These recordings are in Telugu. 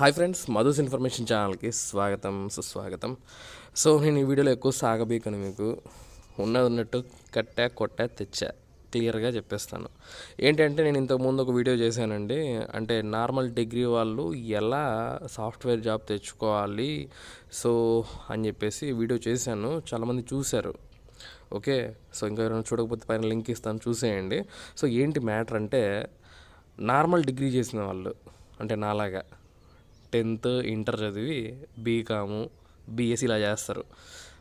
హాయ్ ఫ్రెండ్స్ మధుస్ ఇన్ఫర్మేషన్ ఛానల్కి స్వాగతం సుస్వాగతం సో నేను ఈ వీడియోలో ఎక్కువ సాగబీకను మీకు ఉన్నది ఉన్నట్టు కట్టా కొట్టా తెచ్చా క్లియర్గా చెప్పేస్తాను ఏంటంటే నేను ఇంతకుముందు ఒక వీడియో చేశానండి అంటే నార్మల్ డిగ్రీ వాళ్ళు ఎలా సాఫ్ట్వేర్ జాబ్ తెచ్చుకోవాలి సో అని చెప్పేసి వీడియో చేశాను చాలామంది చూశారు ఓకే సో ఇంకా ఎవరైనా చూడకపోతే పైన లింక్ ఇస్తాను చూసేయండి సో ఏంటి మ్యాటర్ అంటే నార్మల్ డిగ్రీ చేసిన వాళ్ళు అంటే నాలాగా టెన్త్ ఇంటర్ చదివి బీకాము బీఎస్సీ ఇలా చేస్తారు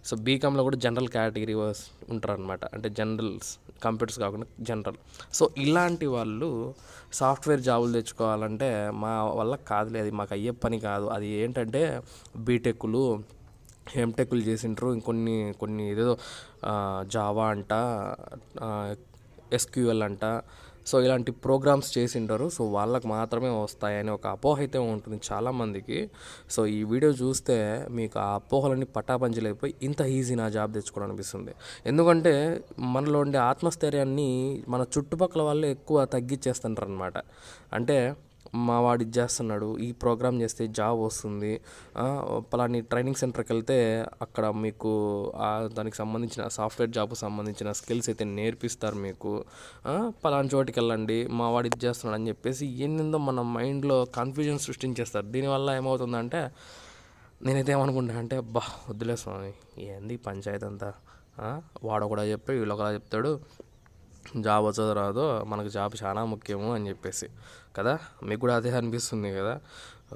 సో బీకామ్లో కూడా జనరల్ కేటగిరీ ఉంటారు అనమాట అంటే జనరల్స్ కంప్యూటర్స్ కాకుండా జనరల్ సో ఇలాంటి వాళ్ళు సాఫ్ట్వేర్ జాబులు తెచ్చుకోవాలంటే మా వల్ల కాదులే అది మాకు అయ్యే పని కాదు అది ఏంటంటే బీటెక్లు ఎంటెక్లు చేసింటారు ఇంకొన్ని కొన్ని ఏదో జావా అంట ఎస్క్యూఎల్ అంట సో ఇలాంటి ప్రోగ్రామ్స్ చేసింటారు సో వాళ్ళకు మాత్రమే వస్తాయని ఒక అపోహ అయితే ఉంటుంది చాలామందికి సో ఈ వీడియో చూస్తే మీకు ఆ అపోహలన్నీ పట్టాపంచలేకపోయి ఇంత ఈజీ నా జాబ్ తెచ్చుకోవడం అనిపిస్తుంది ఎందుకంటే మనలో ఉండే ఆత్మస్థైర్యాన్ని మన చుట్టుపక్కల వాళ్ళే ఎక్కువ తగ్గించేస్తుంటారు అనమాట అంటే మా వాడు ఇది చేస్తున్నాడు ఈ ప్రోగ్రామ్ చేస్తే జాబ్ వస్తుంది పలాని ట్రైనింగ్ సెంటర్కి వెళ్తే అక్కడ మీకు దానికి సంబంధించిన సాఫ్ట్వేర్ జాబ్కు సంబంధించిన స్కిల్స్ అయితే నేర్పిస్తారు మీకు పలాని చోటుకి వెళ్ళండి మా వాడు ఇది చేస్తున్నాడు అని చెప్పేసి ఎన్నిందో మన మైండ్లో కన్ఫ్యూజన్ సృష్టించేస్తారు దీనివల్ల ఏమవుతుందంటే నేనైతే ఏమనుకుంటా అంటే బా వద్దులే స్వామి ఏంది పంచాయతీ అంతా వాడు ఒకడా చెప్పి వీళ్ళు ఒకలా చెప్తాడు జాబ్ వచ్చదో రాదో మనకు జాబ్ చాలా ముఖ్యము అని చెప్పేసి కదా మీకు కూడా అదే అనిపిస్తుంది కదా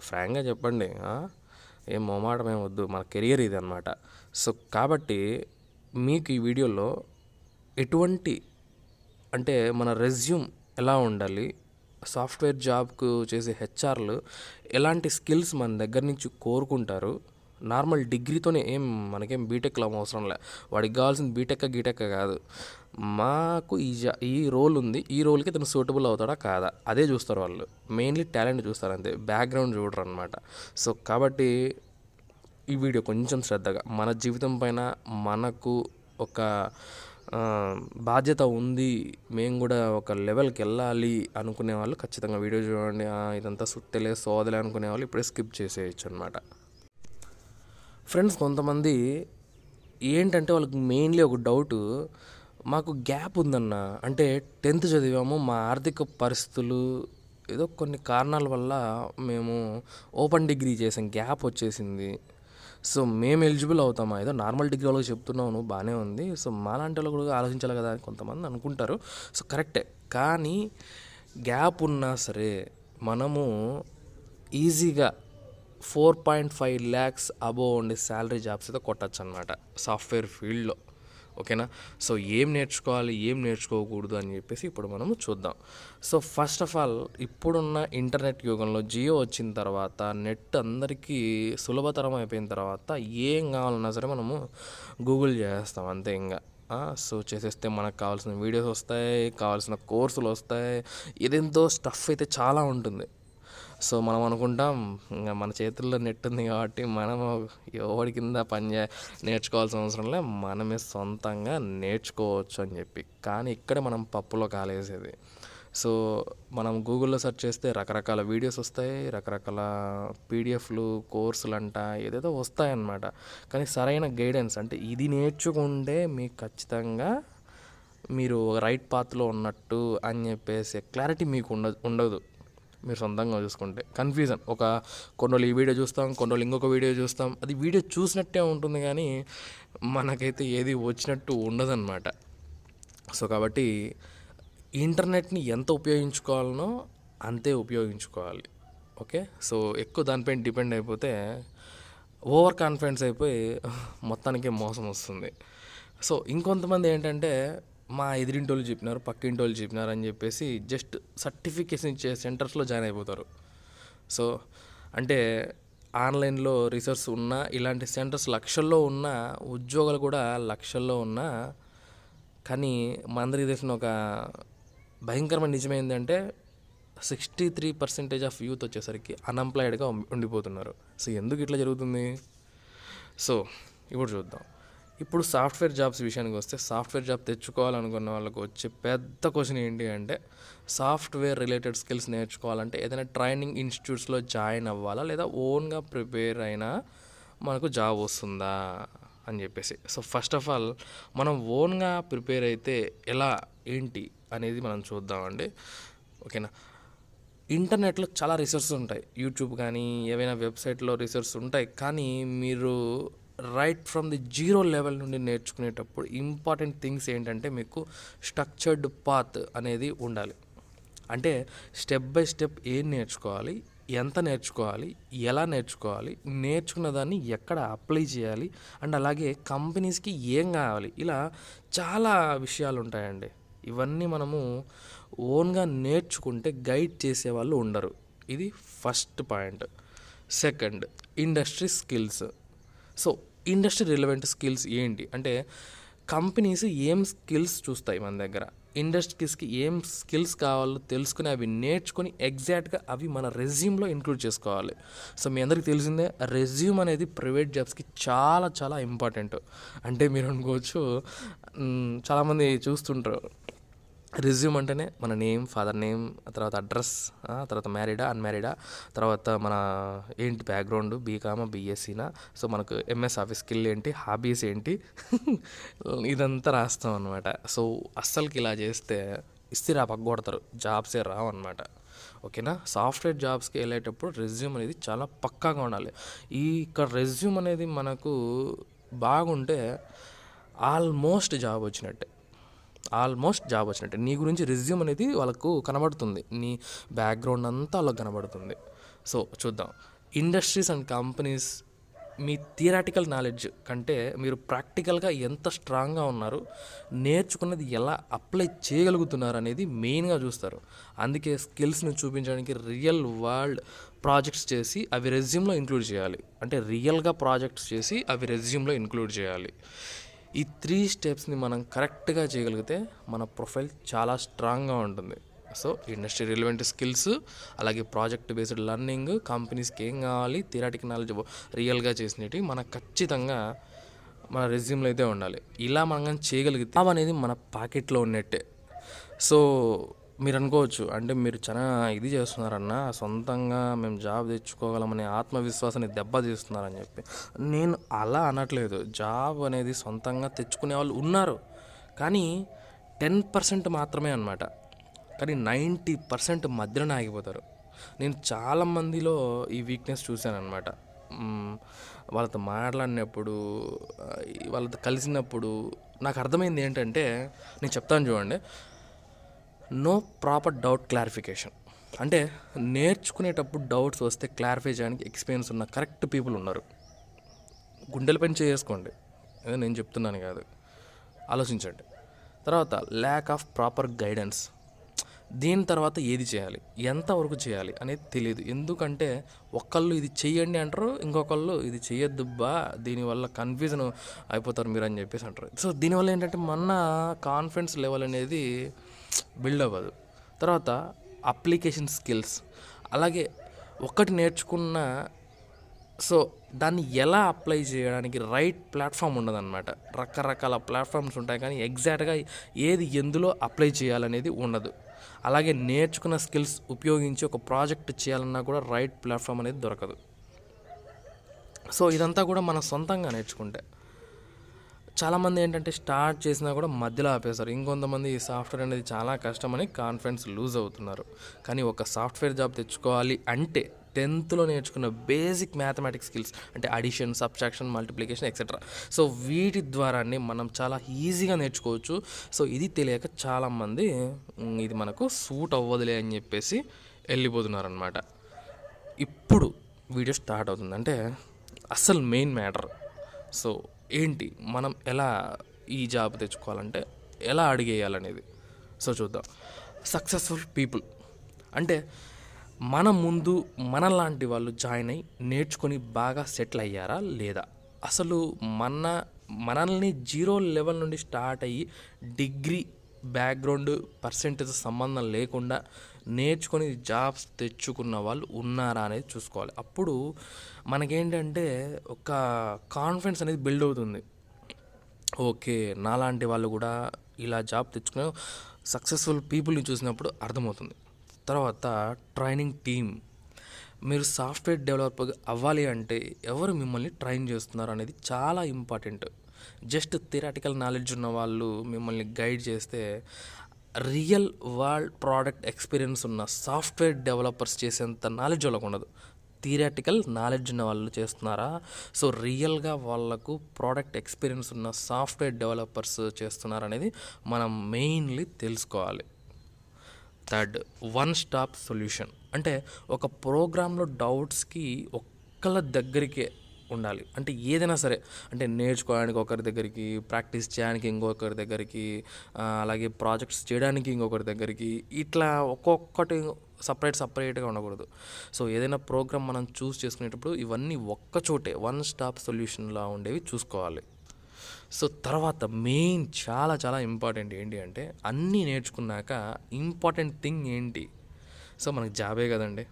ఫ్రాంక్గా చెప్పండి ఏం మొమాటం ఏం వద్దు మన కెరియర్ ఇది అనమాట సో కాబట్టి మీకు ఈ వీడియోలో ఎటువంటి అంటే మన రెజ్యూమ్ ఎలా ఉండాలి సాఫ్ట్వేర్ జాబ్కు చేసే హెచ్ఆర్లు ఎలాంటి స్కిల్స్ మన దగ్గర నుంచి కోరుకుంటారు నార్మల్ డిగ్రీతోనే ఏం మనకేం బీటెక్లో అవసరం లే వాడికి కావాల్సింది బీటెక్ గీటెక్క కాదు మాకు ఈ జా ఈ రోల్ ఉంది ఈ రోల్కి తను సూటబుల్ అవుతాడా కాదా అదే చూస్తారు వాళ్ళు మెయిన్లీ టాలెంట్ చూస్తారు అంతే బ్యాక్గ్రౌండ్ చూడరు అనమాట సో కాబట్టి ఈ వీడియో కొంచెం శ్రద్ధగా మన జీవితం పైన మనకు ఒక బాధ్యత ఉంది మేము కూడా ఒక లెవెల్కి వెళ్ళాలి అనుకునే వాళ్ళు ఖచ్చితంగా వీడియో చూడండి ఇదంతా సుట్టలే సోదలే అనుకునే వాళ్ళు ఇప్పుడే స్కిప్ చేసేయచ్చు అనమాట ఫ్రెండ్స్ కొంతమంది ఏంటంటే వాళ్ళకి మెయిన్లీ ఒక డౌట్ మాకు గ్యాప్ ఉందన్న అంటే టెన్త్ చదివాము మా ఆర్థిక పరిస్థితులు ఏదో కొన్ని కారణాల వల్ల మేము ఓపెన్ డిగ్రీ చేసాం గ్యాప్ వచ్చేసింది సో మేము ఎలిజిబుల్ అవుతామా ఏదో నార్మల్ డిగ్రీ వాళ్ళకి నువ్వు బాగానే ఉంది సో లాంటి వాళ్ళు కూడా ఆలోచించాలి కదా అని కొంతమంది అనుకుంటారు సో కరెక్టే కానీ గ్యాప్ ఉన్నా సరే మనము ఈజీగా four point five lakhs above ఉండే శాలరీ జాబ్స్ అయితే కొట్టచ్చు అనమాట సాఫ్ట్వేర్ ఫీల్డ్లో ఓకేనా సో ఏం నేర్చుకోవాలి ఏం నేర్చుకోకూడదు అని చెప్పేసి ఇప్పుడు మనము చూద్దాం సో ఫస్ట్ ఆఫ్ ఆల్ ఇప్పుడున్న ఇంటర్నెట్ యుగంలో జియో వచ్చిన తర్వాత నెట్ అందరికీ సులభతరం అయిపోయిన తర్వాత ఏం కావాలన్నా సరే మనము గూగుల్ చేస్తాం అంతే ఇంకా సో చేసేస్తే మనకు కావాల్సిన వీడియోస్ వస్తాయి కావాల్సిన కోర్సులు వస్తాయి ఇదెంతో స్టఫ్ అయితే చాలా ఉంటుంది సో మనం అనుకుంటాం ఇంకా మన చేతుల్లో నెట్ ఉంది కాబట్టి మనం ఎవరి కింద పని చే నేర్చుకోవాల్సిన అవసరం లే మనమే సొంతంగా నేర్చుకోవచ్చు అని చెప్పి కానీ ఇక్కడ మనం పప్పులో కాలేసేది సో మనం గూగుల్లో సెర్చ్ చేస్తే రకరకాల వీడియోస్ వస్తాయి రకరకాల పీడిఎఫ్లు కోర్సులు అంట ఏదేదో వస్తాయన్నమాట కానీ సరైన గైడెన్స్ అంటే ఇది నేర్చుకుంటే మీకు ఖచ్చితంగా మీరు రైట్ పాత్లో ఉన్నట్టు అని చెప్పేసి క్లారిటీ మీకు ఉండదు ఉండదు మీరు సొంతంగా చూసుకుంటే కన్ఫ్యూజన్ ఒక కొన్ని ఈ వీడియో చూస్తాం కొన్ని ఇంకొక వీడియో చూస్తాం అది వీడియో చూసినట్టే ఉంటుంది కానీ మనకైతే ఏది వచ్చినట్టు ఉండదన్నమాట సో కాబట్టి ఇంటర్నెట్ని ఎంత ఉపయోగించుకోవాలనో అంతే ఉపయోగించుకోవాలి ఓకే సో ఎక్కువ దానిపైన డిపెండ్ అయిపోతే ఓవర్ కాన్ఫిడెన్స్ అయిపోయి మొత్తానికి మోసం వస్తుంది సో ఇంకొంతమంది ఏంటంటే మా ఎదిరింటోళ్ళు చెప్పినారు పక్కింటోళ్ళు చెప్పినారు అని చెప్పేసి జస్ట్ సర్టిఫికేషన్ ఇచ్చే సెంటర్స్లో జాయిన్ అయిపోతారు సో అంటే ఆన్లైన్లో రీసెర్చ్ ఉన్న ఇలాంటి సెంటర్స్ లక్షల్లో ఉన్న ఉద్యోగాలు కూడా లక్షల్లో ఉన్నా కానీ మనందరికీ తెలిసిన ఒక భయంకరమైన నిజం ఏంటంటే sixty three percentage of youth వచ్చేసరికి అన్ఎంప్లాయిడ్గా ఉండిపోతున్నారు సో ఎందుకు ఇట్లా జరుగుతుంది సో ఇప్పుడు చూద్దాం ఇప్పుడు సాఫ్ట్వేర్ జాబ్స్ విషయానికి వస్తే సాఫ్ట్వేర్ జాబ్ తెచ్చుకోవాలనుకున్న వాళ్ళకి వచ్చే పెద్ద క్వశ్చన్ ఏంటి అంటే సాఫ్ట్వేర్ రిలేటెడ్ స్కిల్స్ నేర్చుకోవాలంటే ఏదైనా ట్రైనింగ్ ఇన్స్టిట్యూట్స్లో జాయిన్ అవ్వాలా లేదా ఓన్గా ప్రిపేర్ అయినా మనకు జాబ్ వస్తుందా అని చెప్పేసి సో ఫస్ట్ ఆఫ్ ఆల్ మనం ఓన్గా ప్రిపేర్ అయితే ఎలా ఏంటి అనేది మనం చూద్దామండి ఓకేనా ఇంటర్నెట్లో చాలా రిసోర్సెస్ ఉంటాయి యూట్యూబ్ కానీ ఏవైనా వెబ్సైట్లో రిసోర్స్ ఉంటాయి కానీ మీరు right from the zero level నుండి నేర్చుకునేటప్పుడు ఇంపార్టెంట్ థింగ్స్ ఏంటంటే మీకు స్ట్రక్చర్డ్ పాత్ అనేది ఉండాలి అంటే స్టెప్ బై స్టెప్ ఏం నేర్చుకోవాలి ఎంత నేర్చుకోవాలి ఎలా నేర్చుకోవాలి నేర్చుకున్న దాన్ని ఎక్కడ అప్లై చేయాలి అండ్ అలాగే కంపెనీస్కి ఏం కావాలి ఇలా చాలా విషయాలు ఉంటాయండి ఇవన్నీ మనము ఓన్గా నేర్చుకుంటే గైడ్ చేసే వాళ్ళు ఉండరు ఇది first point second industry skills so industry relevant skills ఏంటి అంటే కంపెనీస్ ఏం స్కిల్స్ చూస్తాయి మన దగ్గర ఇండస్ట్రీస్కి ఏం స్కిల్స్ కావాలో తెలుసుకుని అవి నేర్చుకొని ఎగ్జాక్ట్గా అవి మన రెజ్యూమ్లో ఇంక్లూడ్ చేసుకోవాలి సో మీ అందరికీ తెలిసిందే రెజ్యూమ్ అనేది ప్రైవేట్ జాబ్స్కి చాలా చాలా ఇంపార్టెంట్ అంటే మీరు అనుకోవచ్చు చాలామంది చూస్తుంటారు రిజ్యూమ్ అంటేనే మన నేమ్ ఫాదర్ నేమ్ తర్వాత అడ్రస్ తర్వాత మ్యారీడా అన్మ్యారీడా తర్వాత మన ఏంటి బ్యాక్గ్రౌండ్ బీకామా బీఎస్సీనా సో మనకు ఎంఎస్ ఆఫీస్ స్కిల్ ఏంటి హాబీస్ ఏంటి ఇదంతా రాస్తాం అనమాట సో అస్సలకి ఇలా చేస్తే ఇస్తిరా పగ్గొడతారు జాబ్సే రావు అనమాట ఓకేనా సాఫ్ట్వేర్ జాబ్స్కి వెళ్ళేటప్పుడు రెజ్యూమ్ అనేది చాలా పక్కాగా ఉండాలి ఈ ఇక్కడ రెజ్యూమ్ అనేది మనకు బాగుంటే ఆల్మోస్ట్ జాబ్ వచ్చినట్టే ఆల్మోస్ట్ జాబ్ వచ్చినట్టు నీ గురించి రిజ్యూమ్ అనేది వాళ్ళకు కనబడుతుంది నీ బ్యాక్గ్రౌండ్ అంతా వాళ్ళకి కనబడుతుంది సో చూద్దాం ఇండస్ట్రీస్ అండ్ కంపెనీస్ మీ థియరాటికల్ నాలెడ్జ్ కంటే మీరు ప్రాక్టికల్గా ఎంత స్ట్రాంగ్గా ఉన్నారు నేర్చుకున్నది ఎలా అప్లై చేయగలుగుతున్నారు అనేది మెయిన్గా చూస్తారు అందుకే స్కిల్స్ని చూపించడానికి రియల్ వరల్డ్ ప్రాజెక్ట్స్ చేసి అవి రెజ్యూమ్లో ఇంక్లూడ్ చేయాలి అంటే రియల్గా ప్రాజెక్ట్స్ చేసి అవి రెజ్యూమ్లో ఇంక్లూడ్ చేయాలి ఈ త్రీ స్టెప్స్ని మనం కరెక్ట్గా చేయగలిగితే మన ప్రొఫైల్ చాలా స్ట్రాంగ్గా ఉంటుంది సో ఇండస్ట్రీ రిలవెంట్ స్కిల్స్ అలాగే ప్రాజెక్ట్ బేస్డ్ లర్నింగ్ కంపెనీస్కి ఏం కావాలి థియరాటిక్ నాలెడ్జ్ రియల్గా చేసినవి మనకు ఖచ్చితంగా మన రెజ్యూమ్లో అయితే ఉండాలి ఇలా మనం చేయగలిగితే అనేది మన పాకెట్లో ఉన్నట్టే సో మీరు అనుకోవచ్చు అంటే మీరు చాలా ఇది చేస్తున్నారన్న సొంతంగా మేము జాబ్ తెచ్చుకోగలమనే ఆత్మవిశ్వాసాన్ని దెబ్బతీస్తున్నారని చెప్పి నేను అలా అనట్లేదు జాబ్ అనేది సొంతంగా తెచ్చుకునే వాళ్ళు ఉన్నారు కానీ టెన్ పర్సెంట్ మాత్రమే అనమాట కానీ నైంటీ పర్సెంట్ మధ్యలోనే ఆగిపోతారు నేను చాలామందిలో ఈ వీక్నెస్ చూశాను అనమాట వాళ్ళతో మాట్లాడినప్పుడు వాళ్ళతో కలిసినప్పుడు నాకు అర్థమైంది ఏంటంటే నేను చెప్తాను చూడండి నో ప్రాపర్ డౌట్ క్లారిఫికేషన్ అంటే నేర్చుకునేటప్పుడు డౌట్స్ వస్తే క్లారిఫై చేయడానికి ఎక్స్పీరియన్స్ ఉన్న కరెక్ట్ పీపుల్ ఉన్నారు గుండెల పని చేసుకోండి అదే నేను చెప్తున్నాను కాదు ఆలోచించండి తర్వాత ల్యాక్ ఆఫ్ ప్రాపర్ గైడెన్స్ దీని తర్వాత ఏది చేయాలి ఎంతవరకు చేయాలి అనేది తెలియదు ఎందుకంటే ఒకళ్ళు ఇది చెయ్యండి అంటారు ఇంకొకళ్ళు ఇది చేయొద్దు బా దీనివల్ల కన్ఫ్యూజన్ అయిపోతారు మీరు అని చెప్పేసి అంటారు సో దీనివల్ల ఏంటంటే మన కాన్ఫిడెన్స్ లెవెల్ అనేది బిల్డ్ అవ్వదు తర్వాత అప్లికేషన్ స్కిల్స్ అలాగే ఒక్కటి నేర్చుకున్న సో దాన్ని ఎలా అప్లై చేయడానికి రైట్ ప్లాట్ఫామ్ ఉండదన్నమాట రకరకాల ప్లాట్ఫామ్స్ ఉంటాయి కానీ ఎగ్జాక్ట్గా ఏది ఎందులో అప్లై చేయాలనేది ఉండదు అలాగే నేర్చుకున్న స్కిల్స్ ఉపయోగించి ఒక ప్రాజెక్ట్ చేయాలన్నా కూడా రైట్ ప్లాట్ఫామ్ అనేది దొరకదు సో ఇదంతా కూడా మన సొంతంగా నేర్చుకుంటే చాలామంది ఏంటంటే స్టార్ట్ చేసినా కూడా మధ్యలో ఆపేస్తారు ఇంకొంతమంది ఈ సాఫ్ట్వేర్ అనేది చాలా కష్టమని కాన్ఫిడెన్స్ లూజ్ అవుతున్నారు కానీ ఒక సాఫ్ట్వేర్ జాబ్ తెచ్చుకోవాలి అంటే టెన్త్లో నేర్చుకున్న బేసిక్ మ్యాథమెటిక్స్ స్కిల్స్ అంటే addition subtraction multiplication etcetera so వీటి ద్వారానే మనం చాలా ఈజీగా నేర్చుకోవచ్చు సో ఇది తెలియక చాలామంది ఇది మనకు సూట్ అవ్వదులే అని చెప్పేసి వెళ్ళిపోతున్నారనమాట ఇప్పుడు వీడియో స్టార్ట్ అవుతుంది అంటే అసలు మెయిన్ మ్యాటర్ సో ఏంటి మనం ఎలా ఈ జాబ్ తెచ్చుకోవాలంటే ఎలా అడిగేయాలనేది సో చూద్దాం సక్సెస్ఫుల్ పీపుల్ అంటే మన ముందు మనలాంటి వాళ్ళు జాయిన్ అయ్యి నేర్చుకొని బాగా సెటిల్ అయ్యారా లేదా అసలు మన మనల్ని జీరో లెవెల్ నుండి స్టార్ట్ అయ్యి డిగ్రీ బ్యాక్గ్రౌండ్ పర్సెంటేజ్ సంబంధం లేకుండా నేర్చుకొని జాబ్స్ తెచ్చుకున్న వాళ్ళు ఉన్నారా అనేది చూసుకోవాలి అప్పుడు మనకేంటంటే ఒక కాన్ఫిడెన్స్ అనేది బిల్డ్ అవుతుంది ఓకే నాలాంటి వాళ్ళు కూడా ఇలా జాబ్ తెచ్చుకునే సక్సెస్ఫుల్ పీపుల్ని చూసినప్పుడు అర్థమవుతుంది తర్వాత ట్రైనింగ్ టీమ్ మీరు సాఫ్ట్వేర్ డెవలపర్ అవ్వాలి అంటే ఎవరు మిమ్మల్ని ట్రైన్ చేస్తున్నారు అనేది చాలా ఇంపార్టెంట్ జస్ట్ థిరాటికల్ నాలెడ్జ్ ఉన్న వాళ్ళు మిమ్మల్ని గైడ్ చేస్తే రియల్ వరల్డ్ ప్రోడక్ట్ ఎక్స్పీరియన్స్ ఉన్న సాఫ్ట్వేర్ డెవలపర్స్ చేసేంత నాలెడ్జ్ వాళ్ళకు ఉండదు థియరాటికల్ నాలెడ్జ్ ఉన్న వాళ్ళు చేస్తున్నారా సో రియల్గా వాళ్ళకు ప్రోడక్ట్ ఎక్స్పీరియన్స్ ఉన్న సాఫ్ట్వేర్ డెవలపర్స్ చేస్తున్నారనేది మనం మెయిన్లీ తెలుసుకోవాలి థర్డ్ వన్ స్టాప్ సొల్యూషన్ అంటే ఒక ప్రోగ్రాంలో డౌట్స్కి ఒక్కళ్ళ దగ్గరికే ఉండాలి అంటే ఏదైనా సరే అంటే నేర్చుకోవడానికి ఒకరి దగ్గరికి ప్రాక్టీస్ చేయడానికి ఇంకొకరి దగ్గరికి అలాగే ప్రాజెక్ట్స్ చేయడానికి ఇంకొకరి దగ్గరికి ఇట్లా ఒక్కొక్కటి సపరేట్ సపరేట్గా ఉండకూడదు సో ఏదైనా ప్రోగ్రామ్ మనం చూస్ చేసుకునేటప్పుడు ఇవన్నీ ఒక్క చోటే వన్ స్టాప్ సొల్యూషన్లా ఉండేవి చూసుకోవాలి సో తర్వాత మెయిన్ చాలా చాలా ఇంపార్టెంట్ ఏంటి అంటే అన్నీ నేర్చుకున్నాక ఇంపార్టెంట్ థింగ్ ఏంటి సో మనకి జాబే కదండి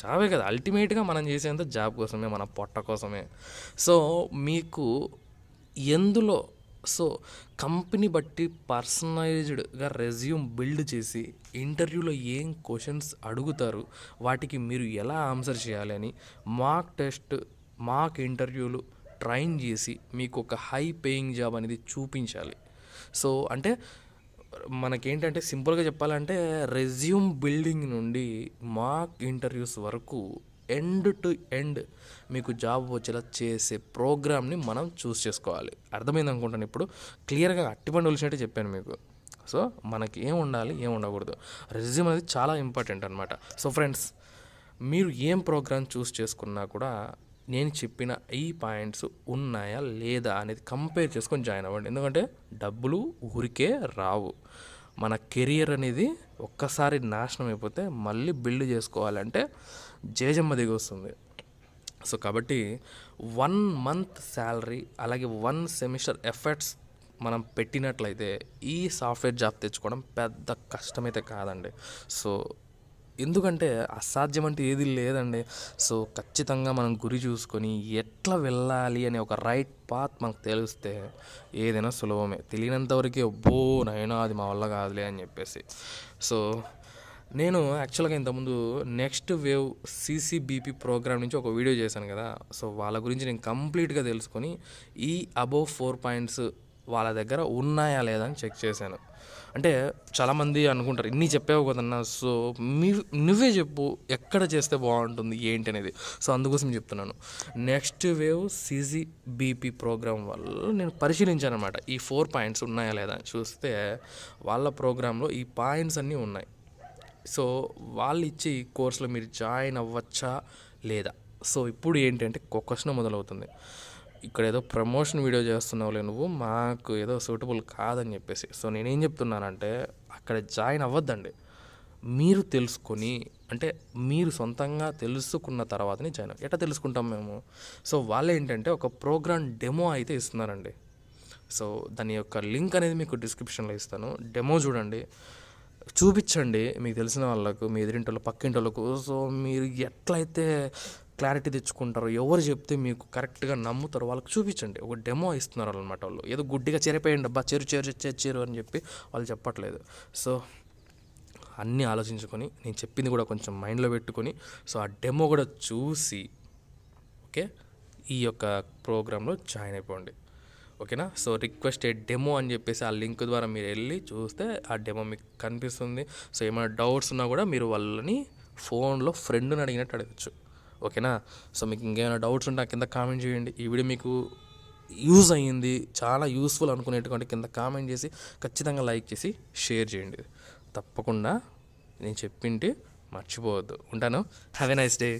జాబే కదా అల్టిమేట్గా మనం చేసేంత జాబ్ కోసమే మన పొట్ట కోసమే సో మీకు ఎందులో సో కంపెనీ బట్టి పర్సనలైజ్డ్గా రెజ్యూమ్ బిల్డ్ చేసి ఇంటర్వ్యూలో ఏం క్వశ్చన్స్ అడుగుతారు వాటికి మీరు ఎలా ఆన్సర్ చేయాలి అని మాక్ టెస్ట్ మాక్ ఇంటర్వ్యూలు ట్రైన్ చేసి మీకు ఒక హై పేయింగ్ జాబ్ అనేది చూపించాలి సో అంటే మనకేంటంటే సింపుల్గా చెప్పాలంటే రెజ్యూమ్ బిల్డింగ్ నుండి మాక్ ఇంటర్వ్యూస్ వరకు ఎండ్ టు ఎండ్ మీకు జాబ్ వచ్చేలా చేసే ప్రోగ్రామ్ని మనం చూస్ చేసుకోవాలి అర్థమైంది అనుకుంటాను ఇప్పుడు క్లియర్గా అట్టిపండు వచ్చినట్టే చెప్పాను మీకు సో మనకి ఏం ఉండాలి ఏం ఉండకూడదు రెజ్యూమ్ అనేది చాలా ఇంపార్టెంట్ అనమాట సో ఫ్రెండ్స్ మీరు ఏం ప్రోగ్రామ్ చూస్ చేసుకున్నా కూడా నేను చెప్పిన ఈ పాయింట్స్ ఉన్నాయా లేదా అనేది కంపేర్ చేసుకొని జాయిన్ అవ్వండి ఎందుకంటే డబ్బులు ఊరికే రావు మన కెరియర్ అనేది ఒక్కసారి నాశనం అయిపోతే మళ్ళీ బిల్డ్ చేసుకోవాలంటే జేజమ్మ దిగి వస్తుంది సో కాబట్టి వన్ మంత్ శాలరీ అలాగే వన్ సెమిస్టర్ ఎఫర్ట్స్ మనం పెట్టినట్లయితే ఈ సాఫ్ట్వేర్ జాబ్ తెచ్చుకోవడం పెద్ద కష్టమైతే కాదండి సో ఎందుకంటే అసాధ్యం అంటే ఏది లేదండి సో ఖచ్చితంగా మనం గురి చూసుకొని ఎట్లా వెళ్ళాలి అనే ఒక రైట్ పాత్ మనకు తెలిస్తే ఏదైనా సులభమే తెలియనంతవరకే అబ్బో నైనా అది మా వల్ల కాదులే అని చెప్పేసి సో నేను యాక్చువల్గా ఇంతకుముందు నెక్స్ట్ వేవ్ సీసీబీపీ ప్రోగ్రామ్ నుంచి ఒక వీడియో చేశాను కదా సో వాళ్ళ గురించి నేను కంప్లీట్గా తెలుసుకొని ఈ అబోవ్ ఫోర్ పాయింట్స్ వాళ్ళ దగ్గర ఉన్నాయా లేదా అని చెక్ చేశాను అంటే చాలామంది అనుకుంటారు ఇన్ని చెప్పావు కదన్నా సో మీ నువ్వే చెప్పు ఎక్కడ చేస్తే బాగుంటుంది ఏంటి అనేది సో అందుకోసం చెప్తున్నాను నెక్స్ట్ వేవ్ సిజిబిపి ప్రోగ్రామ్ వల్ల నేను పరిశీలించాను అనమాట ఈ ఫోర్ పాయింట్స్ ఉన్నాయా లేదా అని చూస్తే వాళ్ళ ప్రోగ్రాంలో ఈ పాయింట్స్ అన్నీ ఉన్నాయి సో వాళ్ళు ఇచ్చే ఈ కోర్సులో మీరు జాయిన్ అవ్వచ్చా లేదా సో ఇప్పుడు ఏంటంటే క్వశ్చన్ మొదలవుతుంది ఇక్కడ ఏదో ప్రమోషన్ వీడియో చేస్తున్నావులే నువ్వు మాకు ఏదో సూటబుల్ కాదని చెప్పేసి సో నేనేం చెప్తున్నానంటే అక్కడ జాయిన్ అవ్వద్దండి మీరు తెలుసుకొని అంటే మీరు సొంతంగా తెలుసుకున్న తర్వాతనే జాయిన్ ఎట్లా తెలుసుకుంటాం మేము సో వాళ్ళు ఏంటంటే ఒక ప్రోగ్రామ్ డెమో అయితే ఇస్తున్నారండి సో దాని యొక్క లింక్ అనేది మీకు డిస్క్రిప్షన్లో ఇస్తాను డెమో చూడండి చూపించండి మీకు తెలిసిన వాళ్ళకు మీ ఎదురింటి వాళ్ళు పక్కింటి వాళ్ళకు సో మీరు ఎట్లయితే క్లారిటీ తెచ్చుకుంటారు ఎవరు చెప్తే మీకు కరెక్ట్గా నమ్ముతారు వాళ్ళకి చూపించండి ఒక డెమో ఇస్తున్నారు అనమాట వాళ్ళు ఏదో గుడ్డిగా చేరిపోయండి అబ్బా చేరు చేరు చేరు అని చెప్పి వాళ్ళు చెప్పట్లేదు సో అన్నీ ఆలోచించుకొని నేను చెప్పింది కూడా కొంచెం మైండ్లో పెట్టుకొని సో ఆ డెమో కూడా చూసి ఓకే ఈ యొక్క ప్రోగ్రాంలో జాయిన్ అయిపోండి ఓకేనా సో రిక్వెస్ట్ ఏ డెమో అని చెప్పేసి ఆ లింక్ ద్వారా మీరు వెళ్ళి చూస్తే ఆ డెమో మీకు కనిపిస్తుంది సో ఏమైనా డౌట్స్ ఉన్నా కూడా మీరు వాళ్ళని ఫోన్లో ఫ్రెండ్ని అడిగినట్టు అడగచ్చు ఓకేనా సో మీకు ఇంకేమైనా డౌట్స్ ఉంటే కింద కామెంట్ చేయండి ఈ వీడియో మీకు యూజ్ అయ్యింది చాలా యూస్ఫుల్ అనుకునేటువంటి కింద కామెంట్ చేసి ఖచ్చితంగా లైక్ చేసి షేర్ చేయండి తప్పకుండా నేను చెప్పింటే మర్చిపోవద్దు ఉంటాను హ్యావ్ ఎ నైస్ డే